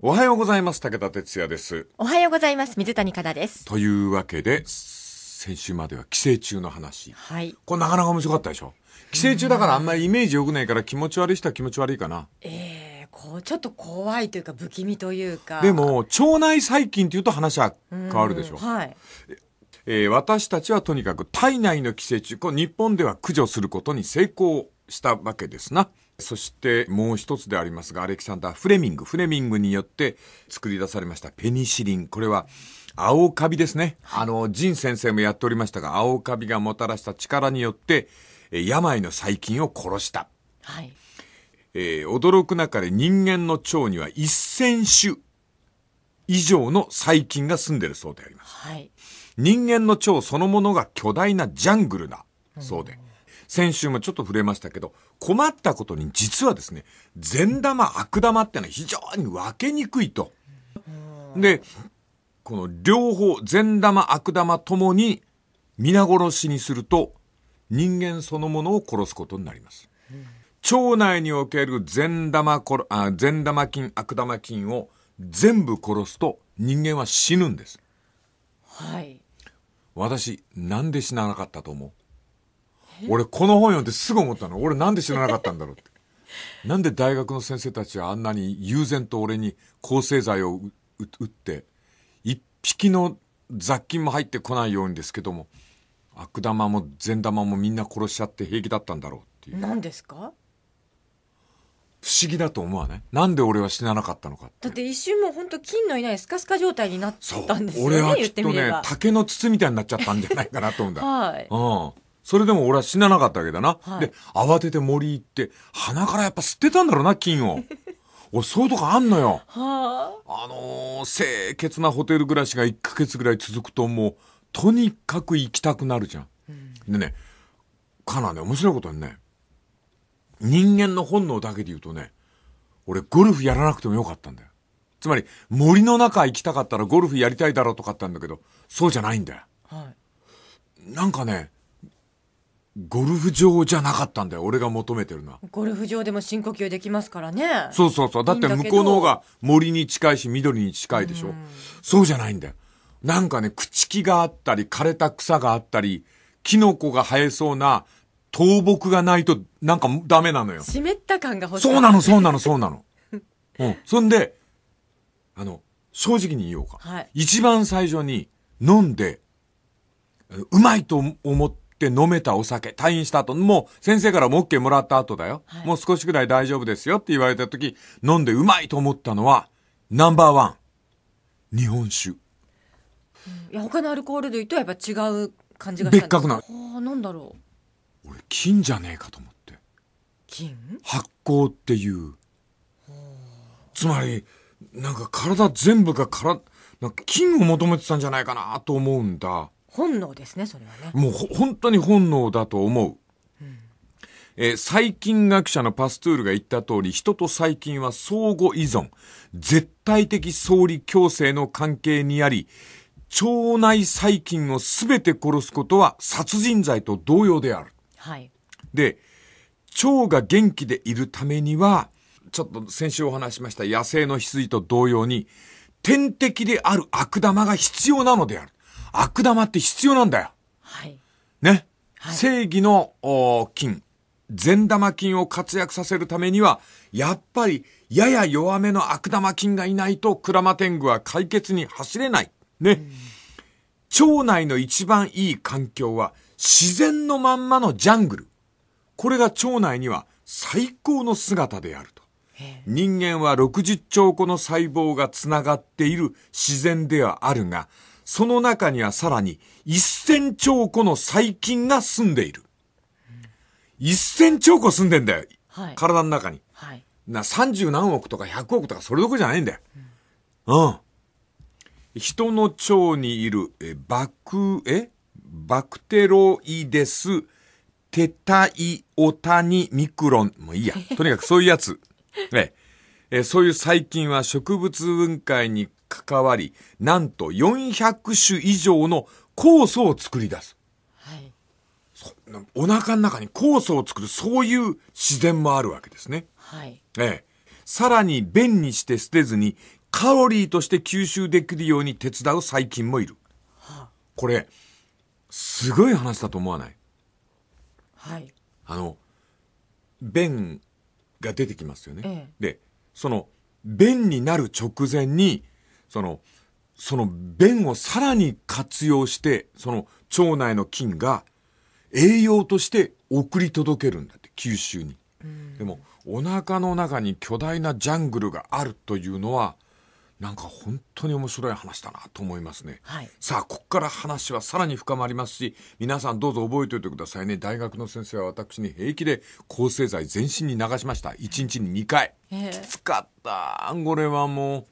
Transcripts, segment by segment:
おはようございます。武田哲也です。おはようございます。水谷香奈です。というわけで、先週までは寄生虫の話。はい。これなかなか面白かったでしょ寄生虫だからあんまりイメージ良くないから気持ち悪い人は気持ち悪いかな。ええー、こう、ちょっと怖いというか不気味というか。でも、腸内細菌というと話は変わるでしょはい。えー、私たちはとにかく体内の寄生虫、こう日本では駆除することに成功したわけですな。そしてもう一つでありますが、アレキサンダー・フレミング。フレミングによって作り出されましたペニシリン。これは青カビですね。あの、ジン先生もやっておりましたが、青カビがもたらした力によって、病の細菌を殺した。はい。えー、驚く中で人間の腸には1000種以上の細菌が住んでるそうであります。はい。人間の腸そのものが巨大なジャングルだそうで。うん先週もちょっと触れましたけど、困ったことに実はですね、善玉、悪玉ってのは非常に分けにくいと。で、この両方、善玉、悪玉ともに皆殺しにすると、人間そのものを殺すことになります。腸内における善玉あ善玉菌、悪玉菌を全部殺すと人間は死ぬんです。はい。私、なんで死ななかったと思う俺この本読んですぐ思ったの俺なんで知らなかったんだろうって なんで大学の先生たちはあんなに悠然と俺に抗生剤を打って一匹の雑菌も入ってこないようにですけども悪玉も善玉もみんな殺しちゃって平気だったんだろうっていう何ですか不思議だと思わねなんで俺は死ななかったのかだって一瞬もう本当金のいないスカスカ状態になったんですよね俺はきっとね竹の筒みたいになっちゃったんじゃないかなと思うんだ、はい、うんそれでも俺は死ななかったわけだな。はい、で、慌てて森行って、鼻からやっぱ吸ってたんだろうな、菌を。俺、そういうとこあんのよ。はあ、あのー、清潔なホテル暮らしが1ヶ月ぐらい続くと、もう、とにかく行きたくなるじゃん。うん、でね、かなね、面白いことにね、人間の本能だけで言うとね、俺、ゴルフやらなくてもよかったんだよ。つまり、森の中行きたかったらゴルフやりたいだろうとかあったんだけど、そうじゃないんだよ。はい、なんかね、ゴルフ場じゃなかったんだよ俺が求めてるのはゴルフ場でも深呼吸できますからねそうそうそうだって向こうの方が森に近いし緑に近いでしょ、うそうじゃないんだよなんかね朽ち木があったり枯れた草があったりキノコが生えそうな倒木がないとなんかダメなのよ湿った感が欲しいそうなのそうなのそうなの うんそんであの正直に言おうか、はい、一番最初に飲んでうまいと思ってって飲めたお酒、退院した後、もう先生からも OK もらった後だよ。はい、もう少しくらい大丈夫ですよって言われた時、飲んでうまいと思ったのは、ナンバーワン。日本酒。いや、他のアルコール類とやっぱ違う感じがした別格な。ああ、なんだろう。俺、金じゃねえかと思って。金発酵っていう。つまり、なんか体全部がから、なんか金を求めてたんじゃないかなと思うんだ。本能ですねそれはねもう本当に本能だと思う、うん、えー、細菌学者のパストゥールが言った通り人と細菌は相互依存絶対的相利共生の関係にあり腸内細菌を全て殺すことは殺人罪と同様である、はい、で腸が元気でいるためにはちょっと先週お話しました野生の羊と同様に天敵である悪玉が必要なのである悪玉って必要なんだよ。はい。ね。はい、正義の金、善玉菌を活躍させるためには、やっぱりやや弱めの悪玉菌がいないと鞍馬天狗は解決に走れない。ね。うん腸内の一番いい環境は自然のまんまのジャングル。これが腸内には最高の姿であると。人間は60兆個の細胞がつながっている自然ではあるが、その中にはさらに1000兆個の細菌が住んでいる。一千1000兆個住んでんだよ。はい、体の中に。はい、な30何億とか100億とかそれどころじゃないんだよ。うん、うん人の腸にいるえバク、えバクテロイデス、テタイオタニミクロン。もういいや。とにかくそういうやつ。ええそういう細菌は植物分解に関わり、なんと400種以上の酵素を作り出す。はい、お腹の中に酵素を作る、そういう自然もあるわけですね。はい、ええ。さらに便にして捨てずに、カロリーとして吸収できるように手伝う細菌もいる。はあ、これ、すごい話だと思わないはい。あの、便が出てきますよね。ええ、で、その、便になる直前に、その、その便をさらに活用して、その腸内の菌が栄養として送り届けるんだって、九州に。でも、お腹の中に巨大なジャングルがあるというのは、なんか本当に面白い話だなと思いますね。はい、さあ、ここから話はさらに深まりますし、皆さんどうぞ覚えておいてくださいね。大学の先生は私に平気で抗生剤全身に流しました。1日に2回。えー、きつかった。これはもう。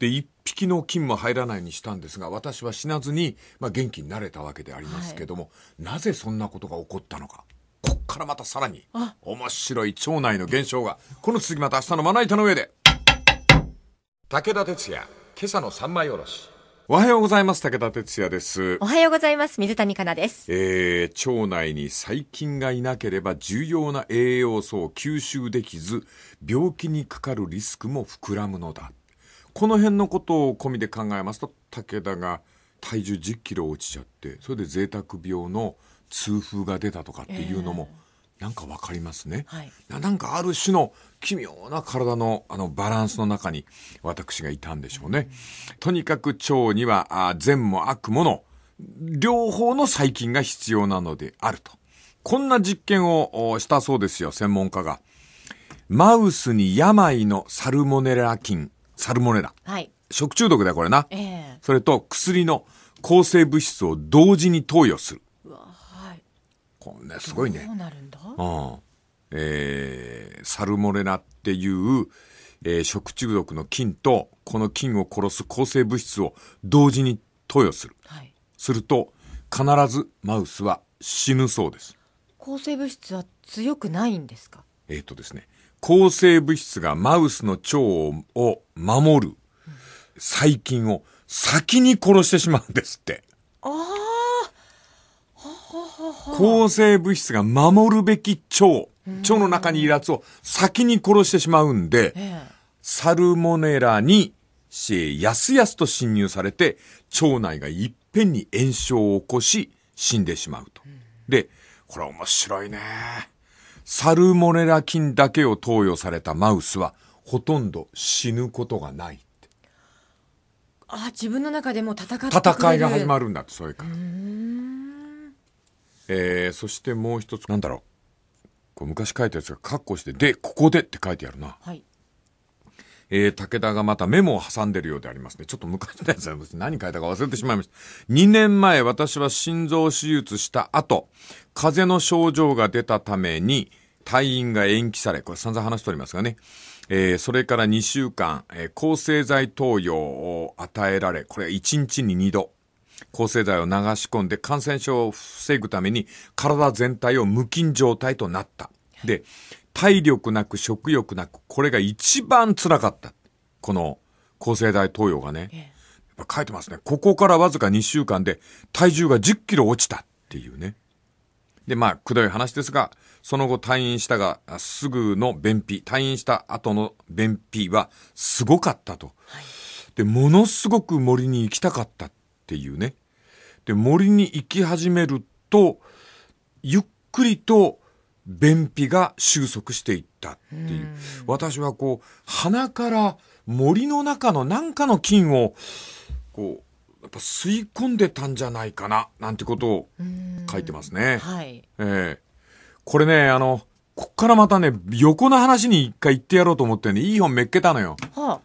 で1匹の金も入らないにしたんですが私は死なずに、まあ、元気になれたわけでありますけども、はい、なぜそんなことが起こったのかこっからまたさらに面白い腸内の現象がこの続きまた明日のまな板の上で武田鉄矢今朝の三枚おろしおはようございます。武田鉄矢です。おはようございます。水谷香奈です。えー、腸内に細菌がいなければ重要な栄養素を吸収できず、病気にかかるリスクも膨らむのだ。この辺のことを込みで考えますと武田が体重1 0キロ落ちちゃってそれで贅沢病の痛風が出たとかっていうのも、えー、なんか分かりますね、はい、なんかある種の奇妙な体のあのバランスの中に私がいたんでしょうね。うん、とにかく腸にはあ善も悪もの両方の細菌が必要なのであると。こんな実験をしたそうですよ、専門家が。マウスに病のサルモネラ菌サルモネラ。はい。食中毒だよ、これな。ええそれと、薬の抗生物質を同時に投与する。はい。こんね、すごいね。どうなるんだうん。えーサルモネラっていう、えー食中毒の菌と、この菌を殺す抗生物質を同時に投与する。はい。すると、必ずマウスは死ぬそうです。抗生物質は強くないんですかえっ、とですね、抗生物質がマウスの腸を守る細菌を先に殺してしまうんですって。ああ抗生物質が守るべき腸、腸の中にいるやつを先に殺してしまうんで、サルモネラにやすやすと侵入されて、腸内がいっぺんに炎症を起こし、死んでしまうと。で、これ面白いね。サルモネラ菌だけを投与されたマウスはほとんど死ぬことがないってあ自分の中でも戦って戦いが始まるんだってそれからえー、そしてもう一つなんだろうこう昔書いたやつが括弧して「でここで」って書いてあるな、はいえー、武田がまたメモを挟んでるようでありますね。ちょっと昔のやつは何書いたか忘れてしまいました。2年前私は心臓手術した後、風邪の症状が出たために、退院が延期され、これ散々話しておりますがね、えー、それから2週間、えー、抗生剤投与を与えられ、これ1日に2度、抗生剤を流し込んで感染症を防ぐために体全体を無菌状態となった。で、体力なく食欲なく、これが一番辛かった。この抗生剤投与がね。やっぱ書いてますね。ここからわずか2週間で体重が10キロ落ちたっていうね。で、まあ、くどい話ですが、その後退院したが、すぐの便秘、退院した後の便秘はすごかったと。はい、で、ものすごく森に行きたかったっていうね。で、森に行き始めると、ゆっくりと便秘が収束していったっていう。う私はこう、鼻から森の中の何かの菌を、こう、やっぱ吸い込んでたんじゃないかななんてことを書いてますね。はい、えー、これねあのこっからまたね横の話に一回言ってやろうと思ってねいい本めっけたのよ。は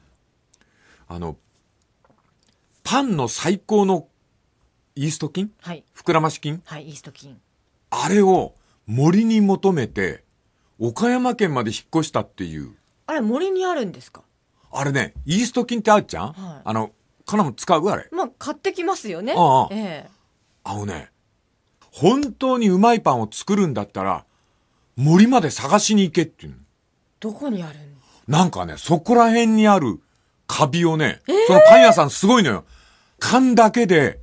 あ、あのパンの最高のイースト菌、はい、膨らまし菌、はい、イースト菌あれを森に求めて岡山県まで引っ越したっていうあれ森にあるんですかあれねイースト菌ってあるじゃん、はい、あのかなも使うあれ。まあ、買ってきますよね。ああ。ええ。あのね、本当にうまいパンを作るんだったら、森まで探しに行けっていうの。どこにあるのなんかね、そこら辺にあるカビをね、えー、そのパン屋さんすごいのよ。缶だけで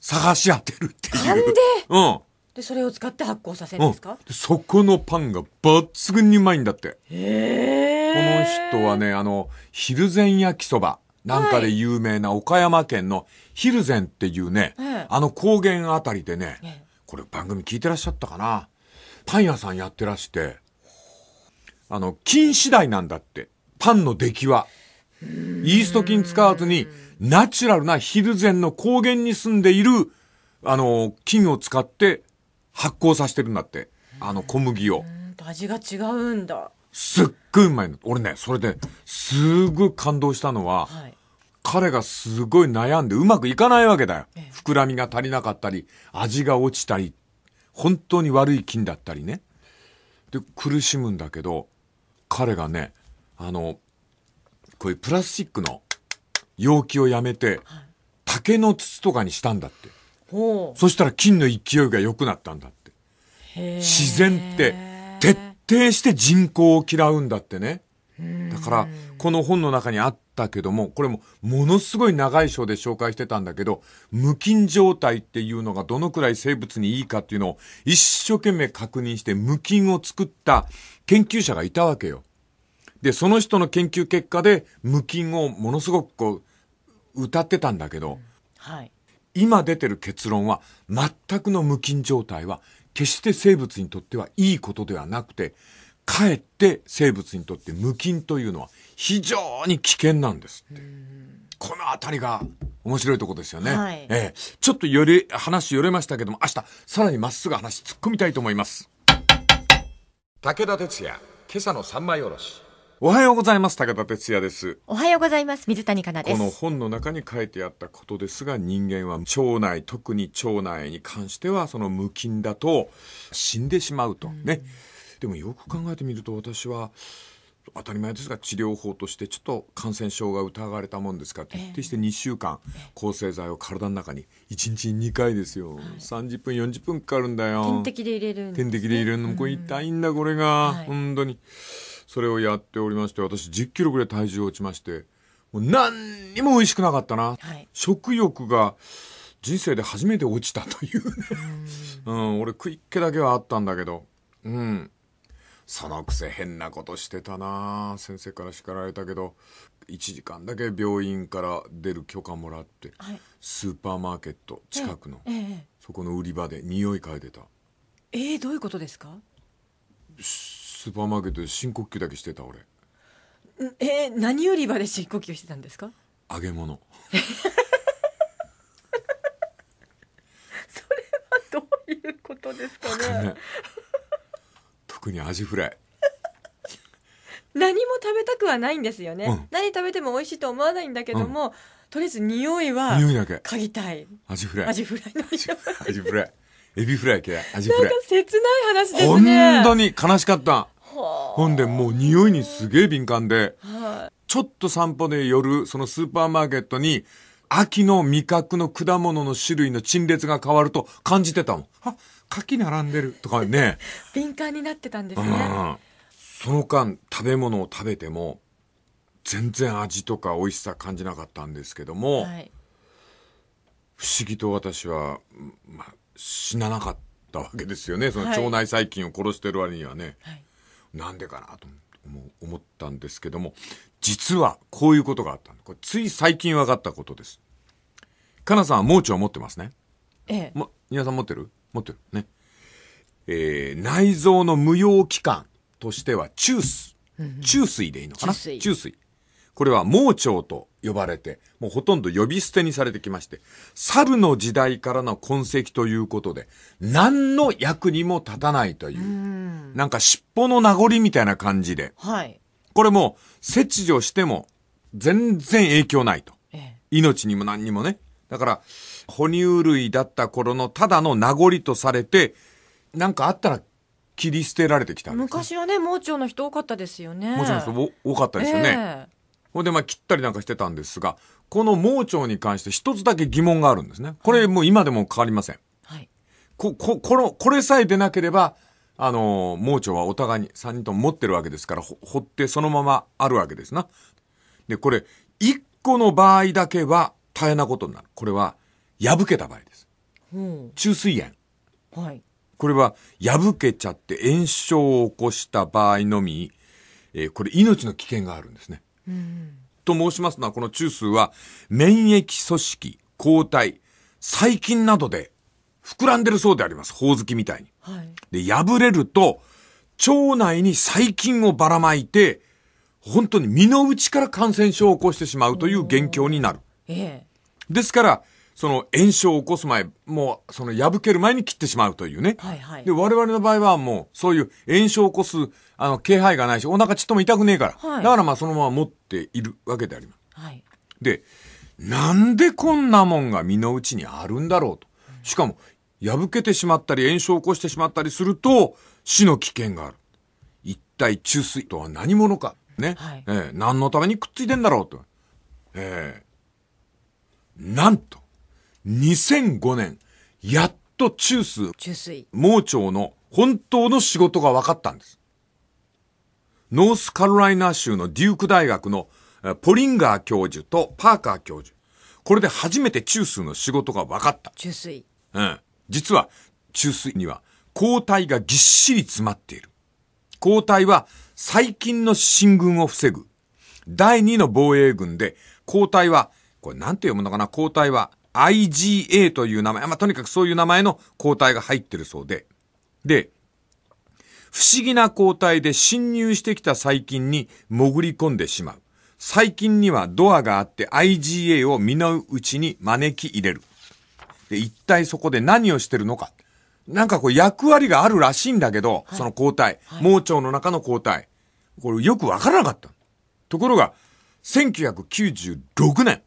探し当てるっていう。缶でうん。で、それを使って発酵させるんですか、うん、そこのパンが抜群にうまいんだって。ええ。この人はね、あの、蒜前焼きそば。なんかで有名な岡山県のヒルゼンっていうね、あの高原あたりでね、これ番組聞いてらっしゃったかな。パン屋さんやってらして、あの、菌次第なんだって。パンの出来は。イースト菌使わずに、ナチュラルなヒルゼンの高原に住んでいる、あの、菌を使って発酵させてるんだって。あの小麦を。味が違うんだ。すっごいうまいの。俺ね、それで、すごい感動したのは、はい、彼がすごい悩んでうまくいかないわけだよ。膨らみが足りなかったり、味が落ちたり、本当に悪い菌だったりね。で、苦しむんだけど、彼がね、あの、こういうプラスチックの容器をやめて、はい、竹の筒とかにしたんだって。そしたら菌の勢いが良くなったんだって。自然って徹底して人口を嫌うんだってね。だから、この本の中にあったけども、これもものすごい長い章で紹介してたんだけど、無菌状態っていうのがどのくらい生物にいいかっていうのを一生懸命確認して無菌を作った研究者がいたわけよ。で、その人の研究結果で無菌をものすごくこう、歌ってたんだけど、うん、はい、今出てる結論は全くの無菌状態は決して生物にとってはいいことではなくて、かえって生物にとって無菌というのは非常に危険なんですって。このあたりが面白いとこですよね。はい、えー、ちょっとより、話よれましたけども、明日、さらにまっすぐ話突っ込みたいと思います。武田鉄矢、今朝の三枚おろし。おはようございます武田哲也ですおはようございます水谷香奈ですこの本の中に書いてあったことですが人間は腸内特に腸内に関してはその無菌だと死んでしまうと、うねでもよく考えてみると私は当たり前ですが治療法としてちょっと感染症が疑われたもんですから徹底して2週間抗生剤を体の中に1日2回ですよ、はい、30分40分かかるんだよ点滴で入れる、ね、点滴で入れるのもこれ痛いんだこれが、んはい、本当に。それをやっておりまして、私10キロぐらい体重落ちまして、もう何にも美味しくなかったな。はい、食欲が人生で初めて落ちたというね。うん、俺食いっ気だけはあったんだけど。うん。そのくせ変なことしてたな先生から叱られたけど1時間だけ病院から出る許可もらって、はい、スーパーマーケット近くの、ええそこの売り場で匂い嗅いでたえどういうことですかスーパーマーケットで深呼吸だけしてた俺え何売り場で深呼吸してたんですか揚げ物それはどういうことですかね特にアジフライ何も食べたくはないんですよね、うん、何食べても美味しいと思わないんだけども、うん、とりあえず匂いは匂いだけ嗅ぎたいアジフライアジフライのアジフライエビフライ嫌いアジフライなんか切ない話ですね本当に悲しかったほんでもう匂いにすげえ敏感で、はい、ちょっと散歩で夜、そのスーパーマーケットに秋の味覚の果物の種類の陳列が変わると感じてたもん。あ、柿並んでるとかね。敏感になってたんですね、その間食べ物を食べても全然味とか美味しさ感じなかったんですけども、はい、不思議と私は、ま死ななかったわけですよねその腸内細菌を殺してる割にはね。はいはいなんでかなと思ったんですけども、実はこういうことがあったこれつい最近分かったことです。かなさんは盲腸を持ってますね。ええ。ま、皆さん持ってる持ってるね。えー、内臓の無用器官としては中水。中水でいいのかな中水これは盲腸と呼ばれて、もうほとんど呼び捨てにされてきまして、猿の時代からの痕跡ということで、何の役にも立たないという、うんなんか尻尾の名残みたいな感じで、はい、これも切除しても全然影響ないと。ええ、命にも何にもね。だから、哺乳類だった頃のただの名残とされて、なんかあったら切り捨てられてきたんです、ね、昔はね盲腸の人多かったですよね盲腸の人多かったですよね、えほんで、まあ、切ったりなんかしてたんですが、この盲腸に関して一つだけ疑問があるんですね。これもう今でも変わりません。はい。こ、こ、この、これさえ出なければ、あの、盲腸はお互いに3人とも持ってるわけですから、ほ、掘ってそのままあるわけですな。で、これ、1個の場合だけは大変なことになる。これは、破けた場合です。うん、中水炎。はい。これは、破けちゃって炎症を起こした場合のみ、えー、これ命の危険があるんですね。と申しますのは、この中枢は、免疫組織、抗体、細菌などで膨らんでるそうであります。ほおずきみたいに。はい、で、破れると、腸内に細菌をばらまいて、本当に身の内から感染症を起こしてしまうという現況になる。ええ、ですから、その炎症を起こす前、もうその破ける前に切ってしまうというね。はいはい。で、我々の場合はもうそういう炎症を起こすあの気配がないし、お腹ちっとも痛くねえから、はい、だからまあそのまま持っているわけであります。はい。で、なんでこんなもんが身の内にあるんだろうと。しかも、破けてしまったり炎症を起こしてしまったりすると死の危険がある。一体注水とは何者か。ね。はい、えー、何のためにくっついてんだろうと。えー、なんと。2005年、やっと中枢、中水盲腸の本当の仕事が分かったんです。ノースカロライナ州のデューク大学のポリンガー教授とパーカー教授。これで初めて中枢の仕事が分かった。中水。うん。実は、中水には抗体がぎっしり詰まっている。抗体は細菌の進軍を防ぐ。第二の防衛軍で、抗体は、これなんて読むのかな抗体は、IGA という名前、まあ、とにかくそういう名前の抗体が入ってるそうで、で、不思議な抗体で侵入してきた細菌に潜り込んでしまう。細菌にはドアがあって IgA を見のちに招き入れる。で、一体そこで何をしてるのか。なんかこう役割があるらしいんだけど、はい、その抗体、はい、盲腸の中の抗体。これよくわからなかった。ところが、1996年、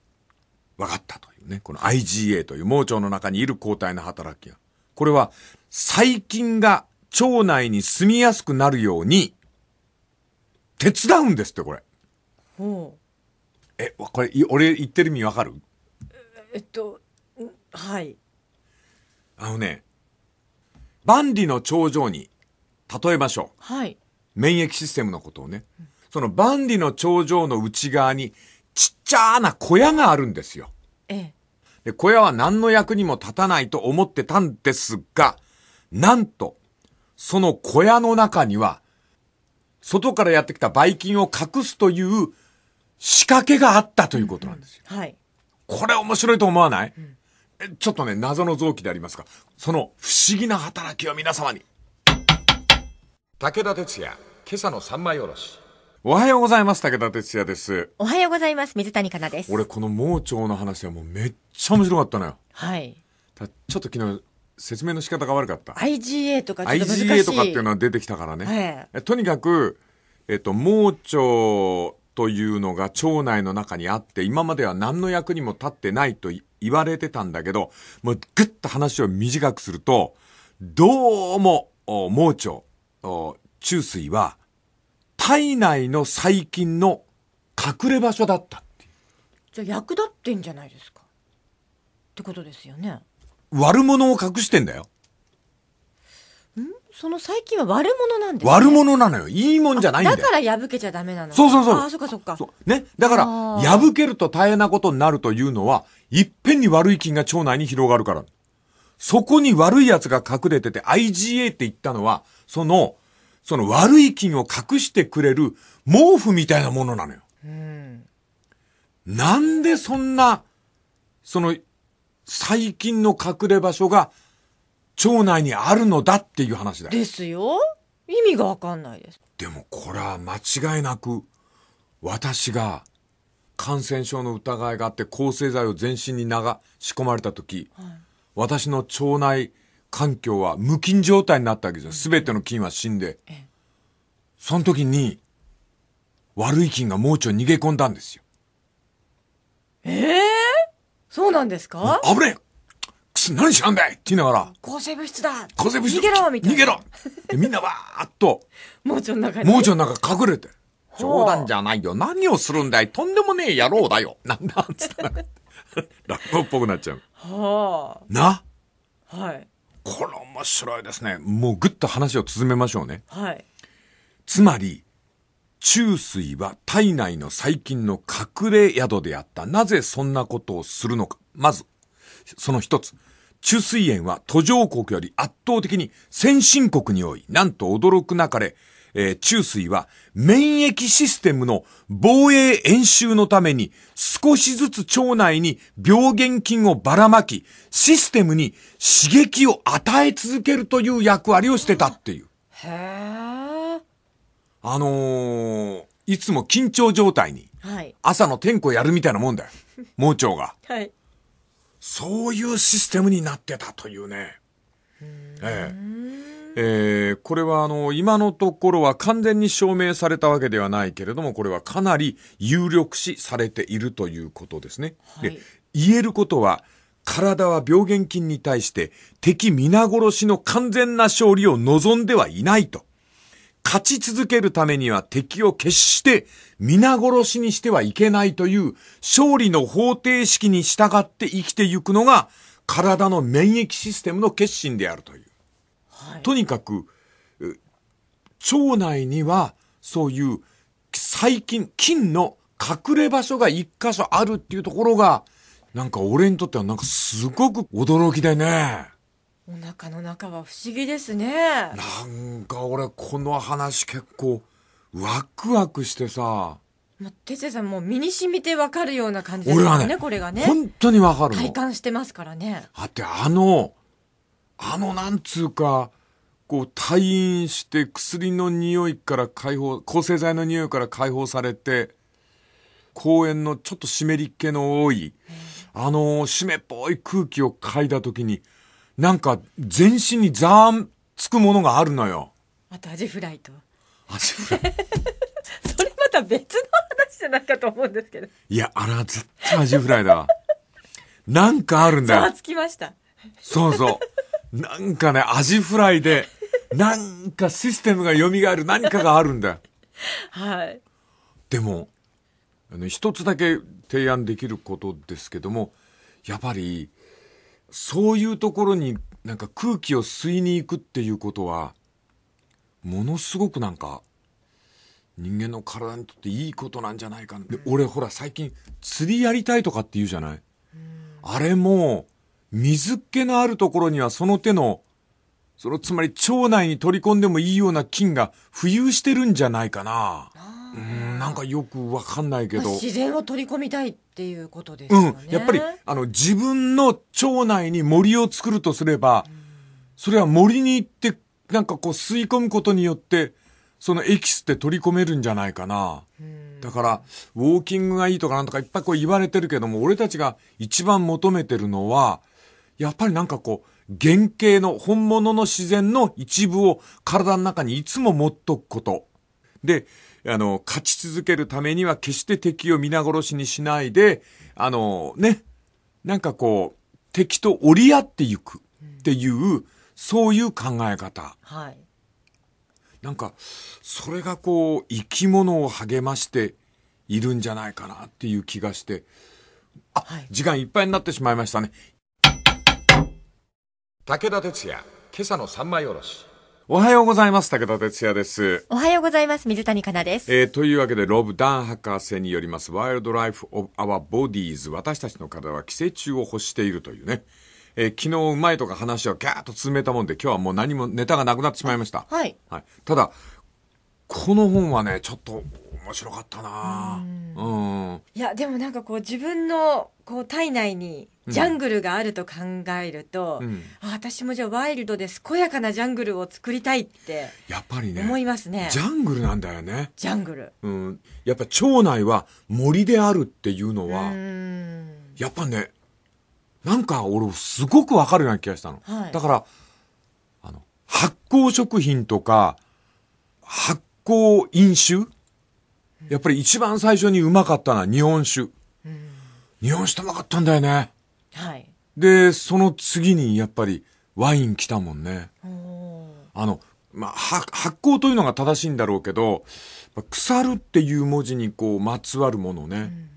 わかったと。ね、この IgA という盲腸の中にいる抗体の働きが。これは細菌が腸内に住みやすくなるように手伝うんですって、これ。ほう。え、これ、俺言ってる意味わかるえっと、はい。あのね、万里の長城に例えましょう。はい。免疫システムのことをね。その万里の長城の内側にちっちゃな小屋があるんですよ。ええ。小屋は何の役にも立たないと思ってたんですが、なんと、その小屋の中には、外からやってきたばい菌を隠すという仕掛けがあったということなんですよ。はい。これ面白いと思わない、うん、ちょっとね、謎の臓器でありますが、その不思議な働きを皆様に。武田鉄矢、今朝の三枚おろし。おはようございます。武田哲也です。おはようございます。水谷香奈です。俺、この盲腸の話はもうめっちゃ面白かったのよ。はい。ちょっと昨日、説明の仕方が悪かった。IgA とかちょっと難しい IgA とかっていうのは出てきたからね。はい、とにかく、えっと、盲腸というのが腸内の中にあって、今までは何の役にも立ってないと言われてたんだけど、もうぐっと話を短くすると、どうも、盲腸、中水は、体内の細菌の隠れ場所だったっていうじゃあ役立ってんじゃないですかってことですよね悪者を隠してんだよんその細菌は悪者なんです、ね、悪者なのよいいもんじゃないんだよだから破けちゃダメなのそうそうそうああそっかそっかねだから破けると大変なことになるというのはいっぺんに悪い菌が腸内に広がるからそこに悪い奴が隠れてて IgA って言ったのはそのその悪い菌を隠してくれる毛布みたいなものなのよ。うん、なんでそんな、その、細菌の隠れ場所が腸内にあるのだっていう話だよ。ですよ。意味がわかんないです。でもこれは間違いなく、私が感染症の疑いがあって抗生剤を全身に流し込まれた時、はい、私の腸内環境は無菌状態になったわけですよ。すべての菌は死んで。その時に、悪い菌が盲腸に逃げ込んだんですよ。ええー、そうなんですか危ねえくす、何しなんだいって言いながら。抗生物質だ抗生物質逃げろみたいな。逃げろみんなわーっと。盲腸の中に。盲腸の中隠れて。冗談じゃないよ。何をするんだいとんでもねえ野郎だよ。なんだっつったら。落語っぽくなっちゃう。はあ。なはい。これ面白いですね。もうぐっと話を進めましょうね。はい。つまり、中水は体内の細菌の隠れ宿であった。なぜそんなことをするのか。まず、その一つ。中水炎は途上国より圧倒的に先進国に多い。なんと驚くなかれ、えー、中水は免疫システムの防衛演習のために少しずつ腸内に病原菌をばらまき、システムに刺激を与え続けるという役割をしてたっていう。へー。あのー、いつも緊張状態に、朝の天候やるみたいなもんだよ。盲腸が。はい。そういうシステムになってたというね。ええ。えー、これはあの、今のところは完全に証明されたわけではないけれども、これはかなり有力視されているということですね。はい、で、言えることは、体は病原菌に対して敵皆殺しの完全な勝利を望んではいないと。勝ち続けるためには敵を決して皆殺しにしてはいけないという勝利の方程式に従って生きてゆくのが体の免疫システムの決心であるという。はい、とにかく、腸内にはそういう細菌、菌の隠れ場所が一箇所あるっていうところが、なんか俺にとってはなんかすごく驚きでね。お腹の中は不思議ですね。なんか俺この話結構ワクワクしてさ。哲也さんもう身に染みてわかるような感じですよね、ねこれがね。本当にわかるの。体感してますからね。あってあの、あの、なんつうか、こう退院して薬の匂いから解放、抗生剤の匂いから解放されて、公園のちょっと湿り気の多い、あの湿っぽい空気を嗅いだ時に、なんか全身にザーンつくものがあるのよ。あとアジフライと。アジフライ。それまた別の話じゃないかと思うんですけど。いや、あれは絶対アジフライだわ。なんかあるんだよ。つきました。そうそう。なんかね、アジフライで、なんかシステムが蘇る何かがあるんだよ。はい。でも、あの一つだけ提案できることですけども、やっぱり、そういうところになんか空気を吸いに行くっていうことは、ものすごくなんか、人間の体にとっていいことなんじゃないかな。で、俺ほら最近釣りやりたいとかって言うじゃない、あれも、水気のあるところにはその手の、その、つまり腸内に取り込んでもいいような菌が浮遊してるんじゃないかな。うん、なんかよくわかんないけど。自然を取り込みたいっていうことですね。うん。やっぱり、あの、自分の腸内に森を作るとすれば、それは森に行って、なんかこう吸い込むことによって、そのエキスって取り込めるんじゃないかな。だから、ウォーキングがいいとかなんとかいっぱいこう言われてるけども、俺たちが一番求めてるのは、やっぱりなんかこう、原型の本物の自然の一部を体の中にいつも持っとくこと。で、あの、勝ち続けるためには決して敵を皆殺しにしないで、あの、ね、なんかこう、敵と折り合っていくっていう、うん、そういう考え方。はい。なんか、それがこう、生き物を励ましているんじゃないかなっていう気がして、あ、はい、時間いっぱいになってしまいましたね。武田鉄矢今朝の三枚おろしおはようございます武田鉄矢ですおはようございます水谷香奈です、えー、というわけでロブ・ダン博士によります「ワイルド・ライフ・オブ・アワ・ボディーズ私たちの体は寄生虫を欲している」というねえー、昨日うまいとか話をギャーッと詰めたもんで今日はもう何もネタがなくなってしまいました、はい、はい、ただこの本はねちょっと面白かったな、うん、うん、いやでもなんかこう自分のこう体内にジャングルがあると考えると、うん、私もじゃあワイルドで健やかなジャングルを作りたいってやっぱりね思いますねジャングルなんだよねジャングル、うん、やっぱ腸内は森であるっていうのはやっぱねなんか俺すごくわかるような気がしたの、はい、だからあの発酵食品とか発酵飲酒やっぱり一番最初にうまかったのは日本酒。うん、日本酒うまかったんだよね。はい。で、その次にやっぱりワイン来たもんね。あの、まあ、発酵というのが正しいんだろうけど、腐るっていう文字にこうまつわるものね。うん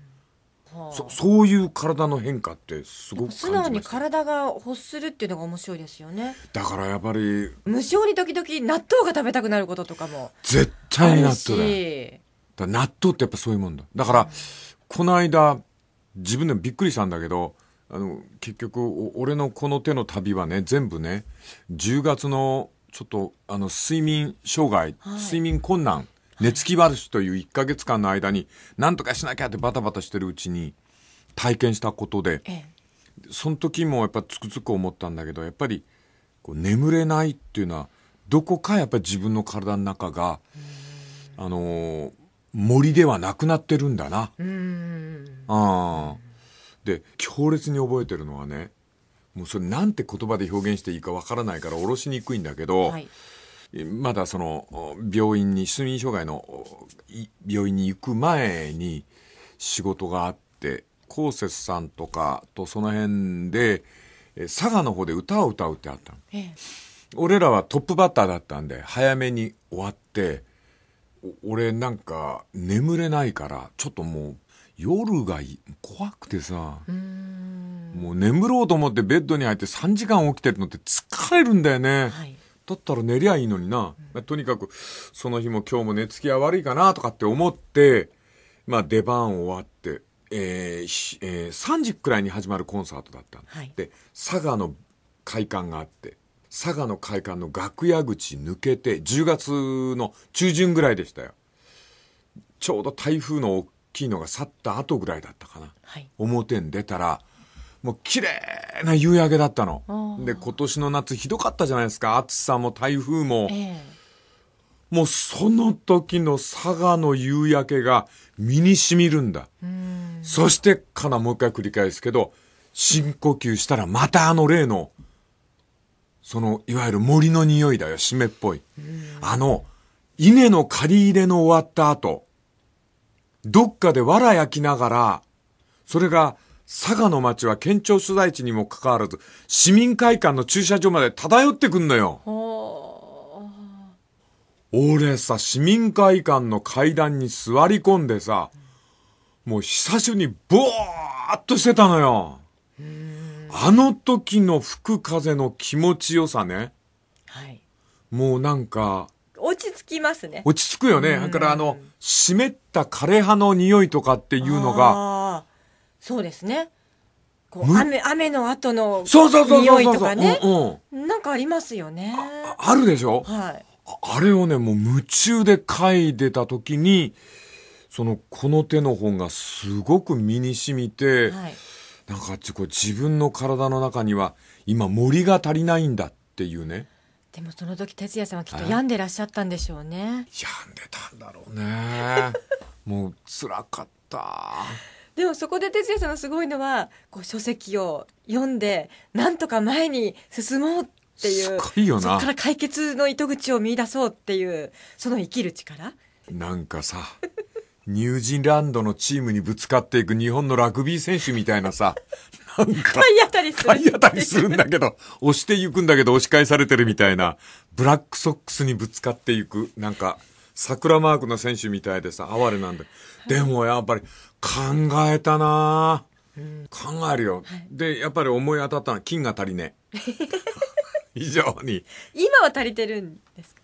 そそういう体の変化ってすごく素直に体が欲するっていうのが面白いですよねだからやっぱり無性に時々納豆が食べたくなることとかも絶対納豆だ納豆ってやっぱそういうもんだだから、うん、この間自分でもびっくりしたんだけどあの結局俺のこの手の旅はね全部ね10月のちょっとあの睡眠障害、はい、睡眠困難寝つき悪るしという1ヶ月間の間に、何とかしなきゃってバタバタしてるうちに体験したことで、ええ、その時もやっぱつくづく思ったんだけど、やっぱりこう眠れないっていうのは、どこかやっぱり自分の体の中が、あのー、森ではなくなってるんだな。あで、強烈に覚えてるのはね、もうそれなんて言葉で表現していいかわからないからおろしにくいんだけど、はいまだその、病院に、睡眠障害の病院に行く前に仕事があって、こうせつさんとかとその辺で、佐賀の方で歌を歌うってあったの。ええ、俺らはトップバッターだったんで、早めに終わって、俺なんか眠れないから、ちょっともう夜が怖くてさ、もう眠ろうと思ってベッドに入って3時間起きてるのって疲れるんだよね。はいだったら寝りゃいいのにな、うん、とにかくその日も今日も寝つきは悪いかなとかって思って、まあ、出番終わって、えーえー、3時くらいに始まるコンサートだったんではい、で佐賀の会館があって佐賀の会館の楽屋口抜けて10月の中旬ぐらいでしたよちょうど台風の大きいのが去った後ぐらいだったかな、はい、表に出たらもう綺麗な夕焼けだったの。で、今年の夏ひどかったじゃないですか。暑さも台風も。もうその時の佐賀の夕焼けが身にしみるんだ。そしてかな、もう一回繰り返すけど、深呼吸したらまたあの例の、その、いわゆる森の匂いだよ、湿っぽい。あの、稲の刈り入れの終わった後、どっかで藁焼きながら、それが佐賀の町は県庁所在地にもかかわらず、市民会館の駐車場まで漂ってくんのよ。俺さ、市民会館の階段に座り込んでさ、もう久しぶりにぼーっとしてたのよ。あの時の吹く風の気持ちよさね。はい。もうなんか、落ち着きますね。落ち着くよね。だからあの、湿った枯葉の匂いとかっていうのが、そうですね。雨雨の後の匂いとかね、うんなんかありますよね。ああるでしょはい。ああれをね、もう夢中で書いてた時に、その、この手の本がすごく身に染みて、はい。なんかちこう自分の体の中には今森が足りないんだっていうね。でもその時哲也さんはきっと病んでらっしゃったんでしょうね。病んでたんだろうね。もう辛かった。でもそこで哲也さんのすごいのはこう書籍を読んでなんとか前に進もうっていうすごいよなそこから解決の糸口を見出そうっていうその生きる力なんかさニュージーランドのチームにぶつかっていく日本のラグビー選手みたいなさなんか体当たりする当たりするんだけど押していくんだけど押し返されてるみたいなブラックソックスにぶつかっていくなんか桜マークの選手みたいでさ、哀れなんで。でもやっぱり考えたな、うん、考えるよ、はい、で、やっぱり思い当たったのは金が足りねえ。非 常に。今は足りてるんですか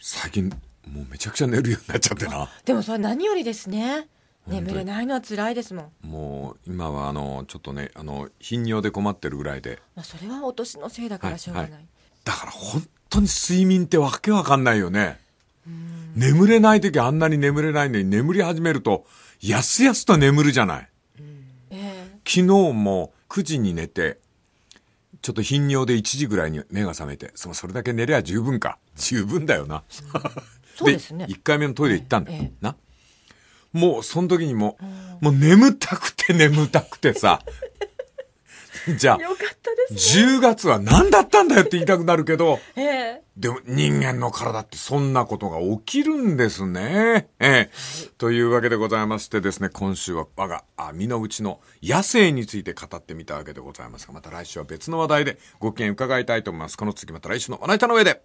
最近、もうめちゃくちゃ寝るようになっちゃってな。でもそれ何よりですね。眠れないのは辛いですもんもう今はあのちょっとねあの頻尿で困ってるぐらいで、まあ、それはお年のせいだからしょうがない、はいはいだから本当に睡眠ってわけわかんないよね。眠れない時あんなに眠れないのに眠り始めると、やすやすと眠るじゃない。昨日も9時に寝て、ちょっと頻尿で1時ぐらいに目が覚めて、そそれだけ寝りゃ十分か。十分だよな。そうですね。1回目のトイレ行ったんだよ。な。もうその時にも、もう眠たくて眠たくてさ、じゃあ、よかったですね。10月は何だったんだよって言いたくなるけど、ええ、でも人間の体ってそんなことが起きるんですね。ええ。というわけでございましてですね、今週は我が身の内の野生について語ってみたわけでございますが、また来週は別の話題でご機嫌伺いたいと思います。この続きまた来週のおなの上で。